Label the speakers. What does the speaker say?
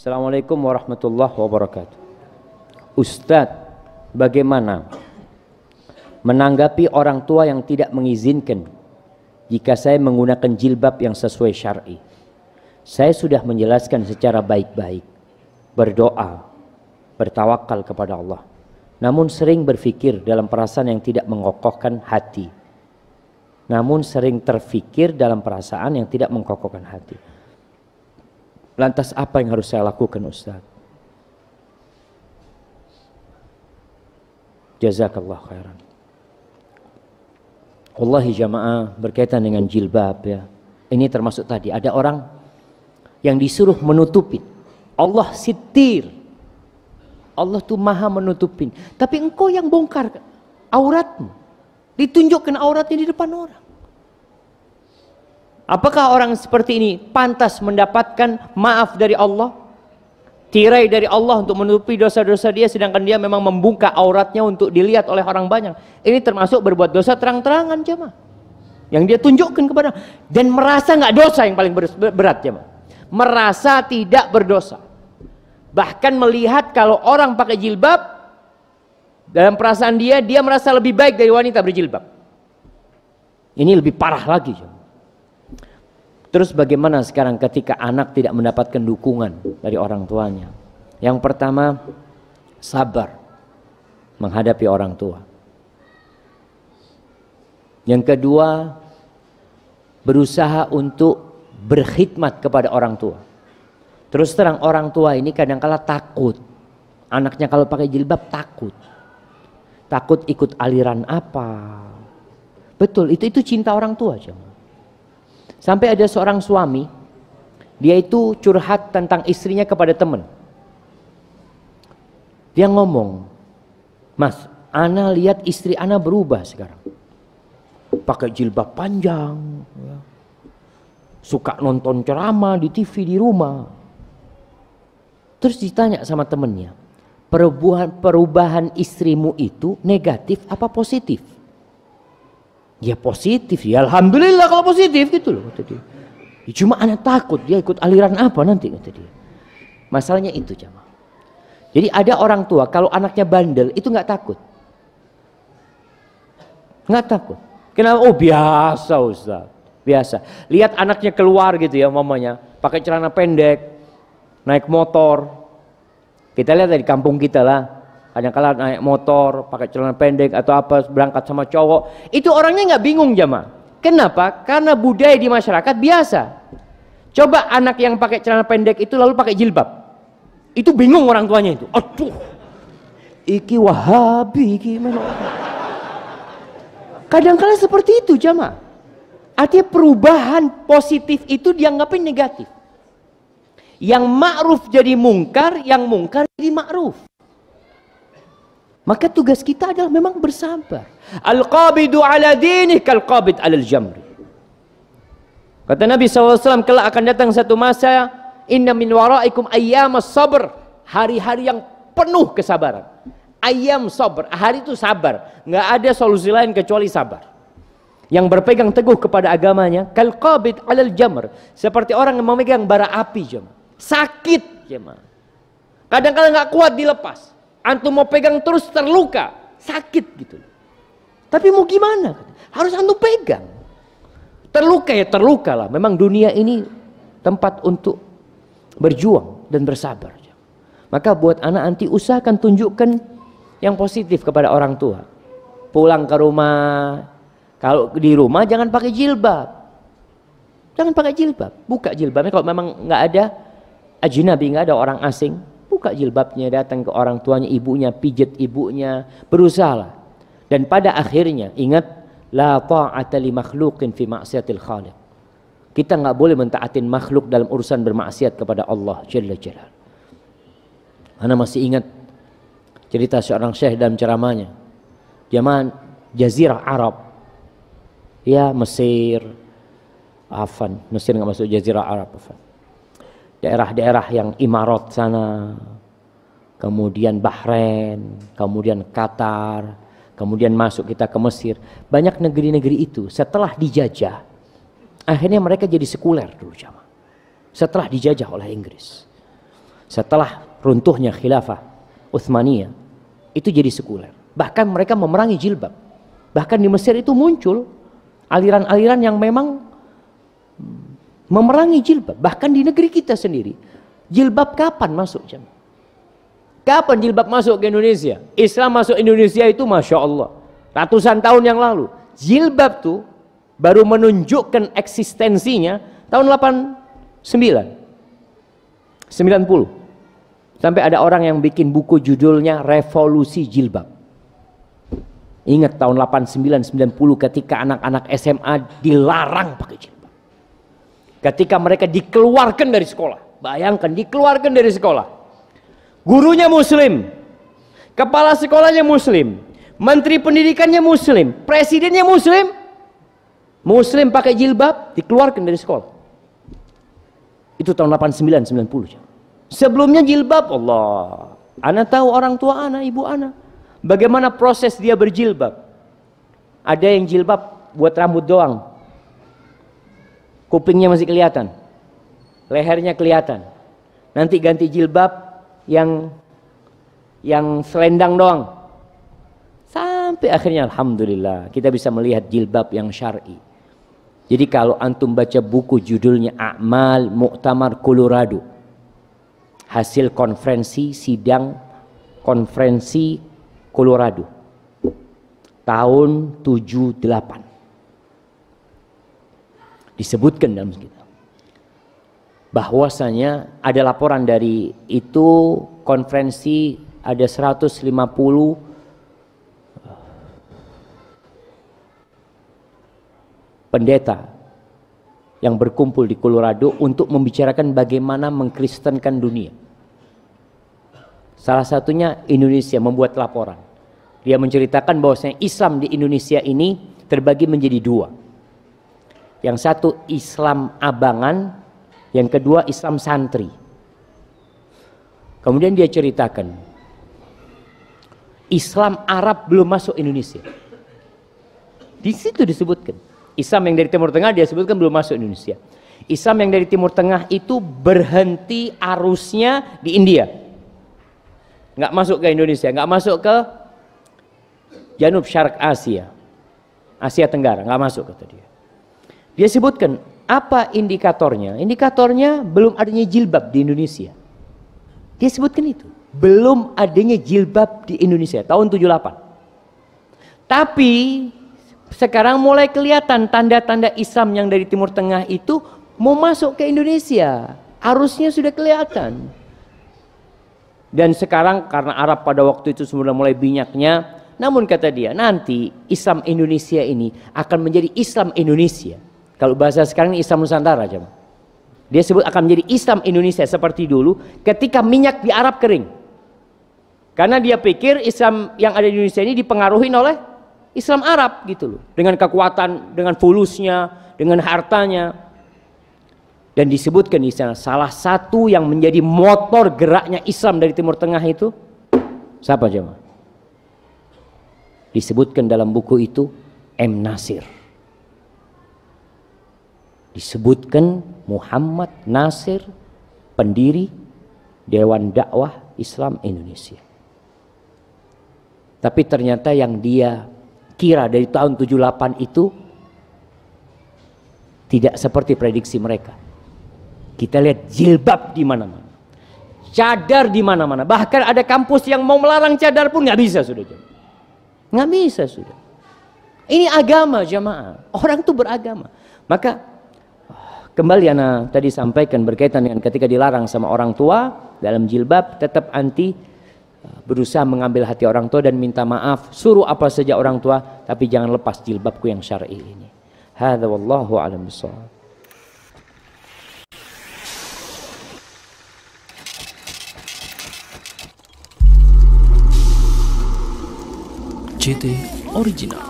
Speaker 1: Assalamualaikum warahmatullahi wabarakatuh. Ustadz, bagaimana menanggapi orang tua yang tidak mengizinkan jika saya menggunakan jilbab yang sesuai syar'i? Saya sudah menjelaskan secara baik-baik, berdoa, bertawakal kepada Allah. Namun sering berpikir dalam perasaan yang tidak mengokohkan hati. Namun sering terfikir dalam perasaan yang tidak mengkokohkan hati Lantas apa yang harus saya lakukan Ustaz? Jazakallah khairan. Wallahi jamaah berkaitan dengan jilbab ya. Ini termasuk tadi ada orang yang disuruh menutupi. Allah sitir. Allah tuh maha menutupin. Tapi engkau yang bongkar auratmu. Ditunjukkan auratnya di depan orang. Apakah orang seperti ini pantas mendapatkan maaf dari Allah? Tirai dari Allah untuk menutupi dosa-dosa dia sedangkan dia memang membuka auratnya untuk dilihat oleh orang banyak. Ini termasuk berbuat dosa terang-terangan jemaah. Yang dia tunjukkan kepada dan merasa nggak dosa yang paling berat jemaah. Merasa tidak berdosa. Bahkan melihat kalau orang pakai jilbab dalam perasaan dia dia merasa lebih baik dari wanita berjilbab. Ini lebih parah lagi jemaah. Terus bagaimana sekarang ketika anak tidak mendapatkan dukungan dari orang tuanya? Yang pertama, sabar menghadapi orang tua. Yang kedua, berusaha untuk berkhidmat kepada orang tua. Terus terang orang tua ini kadangkala takut. Anaknya kalau pakai jilbab takut. Takut ikut aliran apa. Betul, itu itu cinta orang tua. Jangan. Sampai ada seorang suami, dia itu curhat tentang istrinya kepada teman. Dia ngomong, Mas, Ana lihat istri Ana berubah sekarang. Pakai jilbab panjang, ya. suka nonton ceramah di TV di rumah. Terus ditanya sama temennya, perubahan istrimu itu negatif apa positif? Ya positif ya, alhamdulillah kalau positif gitu loh kata dia. Ya, cuma anak takut dia ikut aliran apa nanti kata dia. Masalahnya itu jamaah. Jadi ada orang tua kalau anaknya bandel itu nggak takut. Nggak takut. Kenapa? Oh biasa Ustaz. Biasa. Lihat anaknya keluar gitu ya mamanya. Pakai celana pendek. Naik motor. Kita lihat di kampung kita lah kadang-kala naik motor, pakai celana pendek atau apa, berangkat sama cowok. Itu orangnya nggak bingung jamaah. Kenapa? Karena budaya di masyarakat biasa. Coba anak yang pakai celana pendek itu lalu pakai jilbab. Itu bingung orang tuanya itu. Aduh, iki wahabi, gimana Kadang-kala seperti itu jamaah. Artinya perubahan positif itu dianggapin negatif. Yang ma'ruf jadi mungkar, yang mungkar jadi ma'ruf. Maka tugas kita adalah memang bersabar. Al-qabidu ala dinih kal-qabid alal jamri. Kata Nabi SAW, kelak akan datang satu masa, inna min waraikum ayyamas sabr. Hari-hari yang penuh kesabaran. Ayam sabar, hari itu sabar. Nggak ada solusi lain kecuali sabar. Yang berpegang teguh kepada agamanya, kal qabid alal jamr, seperti orang yang memegang bara api, jemaah. Sakit, jemaah. Kadang-kadang nggak kuat dilepas. Antum mau pegang terus terluka, sakit gitu. Tapi mau gimana? Harus antum pegang. Terluka ya terluka lah. Memang dunia ini tempat untuk berjuang dan bersabar. Maka buat anak anti usahakan tunjukkan yang positif kepada orang tua. Pulang ke rumah, kalau di rumah jangan pakai jilbab. Jangan pakai jilbab, buka jilbabnya kalau memang nggak ada ajnabi, nggak ada orang asing, buka jilbabnya datang ke orang tuanya ibunya pijit ibunya berusaha dan pada akhirnya ingat la ta'ata li makhluqin fi ma'siyatil khaliq kita nggak boleh mentaatin makhluk dalam urusan bermaksiat kepada Allah Jalla Jalal Anda masih ingat cerita seorang syekh dalam ceramahnya zaman jazirah Arab ya Mesir Afan Mesir nggak masuk jazirah Arab Afan daerah-daerah yang Imarot sana, kemudian Bahrain, kemudian Qatar, kemudian masuk kita ke Mesir. Banyak negeri-negeri itu setelah dijajah, akhirnya mereka jadi sekuler dulu jamaah. Setelah dijajah oleh Inggris, setelah runtuhnya khilafah Uthmaniyah, itu jadi sekuler. Bahkan mereka memerangi jilbab. Bahkan di Mesir itu muncul aliran-aliran yang memang memerangi jilbab bahkan di negeri kita sendiri jilbab kapan masuk jam kapan jilbab masuk ke Indonesia Islam masuk Indonesia itu masya Allah ratusan tahun yang lalu jilbab tuh baru menunjukkan eksistensinya tahun 89 90 sampai ada orang yang bikin buku judulnya revolusi jilbab Ingat tahun 89-90 ketika anak-anak SMA dilarang pakai jilbab. Ketika mereka dikeluarkan dari sekolah. Bayangkan dikeluarkan dari sekolah. Gurunya muslim. Kepala sekolahnya muslim. Menteri pendidikannya muslim. Presidennya muslim. Muslim pakai jilbab dikeluarkan dari sekolah. Itu tahun 89 90. Sebelumnya jilbab Allah. Anak tahu orang tua ana, ibu anak. Bagaimana proses dia berjilbab? Ada yang jilbab buat rambut doang, kupingnya masih kelihatan, lehernya kelihatan. Nanti ganti jilbab yang yang selendang doang. Sampai akhirnya alhamdulillah kita bisa melihat jilbab yang syar'i. Jadi kalau antum baca buku judulnya Amal Muktamar Colorado. Hasil konferensi sidang konferensi Colorado. Tahun 78 disebutkan dalam kitab bahwasanya ada laporan dari itu konferensi ada 150 eh, pendeta yang berkumpul di Colorado untuk membicarakan bagaimana mengkristenkan dunia. Salah satunya Indonesia membuat laporan. Dia menceritakan bahwasanya Islam di Indonesia ini terbagi menjadi dua. Yang satu Islam abangan, yang kedua Islam santri. Kemudian dia ceritakan, Islam Arab belum masuk Indonesia. Di situ disebutkan. Islam yang dari Timur Tengah dia sebutkan belum masuk Indonesia. Islam yang dari Timur Tengah itu berhenti arusnya di India. Nggak masuk ke Indonesia, nggak masuk ke Janub Syarq Asia. Asia Tenggara, nggak masuk kata dia. Dia sebutkan apa indikatornya? Indikatornya belum adanya jilbab di Indonesia. Dia sebutkan itu. Belum adanya jilbab di Indonesia tahun 78. Tapi sekarang mulai kelihatan tanda-tanda Islam yang dari Timur Tengah itu mau masuk ke Indonesia. Arusnya sudah kelihatan. Dan sekarang karena Arab pada waktu itu sudah mulai binyaknya, namun kata dia nanti Islam Indonesia ini akan menjadi Islam Indonesia kalau bahasa sekarang Islam Nusantara coba. Dia sebut akan menjadi Islam Indonesia seperti dulu ketika minyak di Arab kering. Karena dia pikir Islam yang ada di Indonesia ini dipengaruhi oleh Islam Arab gitu loh. Dengan kekuatan, dengan fulusnya, dengan hartanya. Dan disebutkan di sana salah satu yang menjadi motor geraknya Islam dari Timur Tengah itu siapa jemaah? Disebutkan dalam buku itu M Nasir disebutkan Muhammad Nasir pendiri Dewan Dakwah Islam Indonesia. Tapi ternyata yang dia kira dari tahun 78 itu tidak seperti prediksi mereka. Kita lihat jilbab di mana-mana. Cadar di mana-mana. Bahkan ada kampus yang mau melarang cadar pun nggak bisa sudah. Nggak bisa sudah. Ini agama jamaah. Orang tuh beragama. Maka Kembali Ana tadi sampaikan berkaitan dengan ketika dilarang sama orang tua dalam jilbab tetap anti eh, berusaha mengambil hati orang tua dan minta maaf suruh apa saja orang tua tapi jangan lepas jilbabku yang syar'i ini. Hadza wallahu alam CT Original